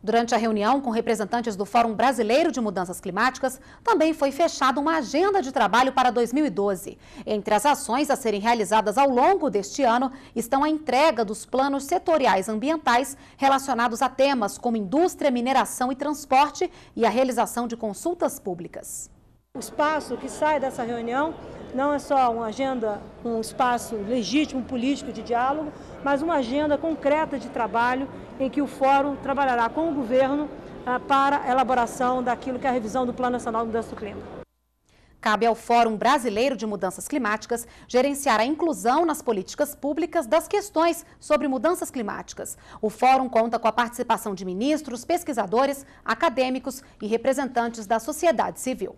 Durante a reunião com representantes do Fórum Brasileiro de Mudanças Climáticas, também foi fechada uma agenda de trabalho para 2012. Entre as ações a serem realizadas ao longo deste ano estão a entrega dos planos setoriais ambientais relacionados a temas como indústria, mineração e transporte e a realização de consultas públicas. O espaço que sai dessa reunião não é só uma agenda, um espaço legítimo político de diálogo, mas uma agenda concreta de trabalho em que o Fórum trabalhará com o governo ah, para a elaboração daquilo que é a revisão do Plano Nacional de Mudança do Clima. Cabe ao Fórum Brasileiro de Mudanças Climáticas gerenciar a inclusão nas políticas públicas das questões sobre mudanças climáticas. O Fórum conta com a participação de ministros, pesquisadores, acadêmicos e representantes da sociedade civil.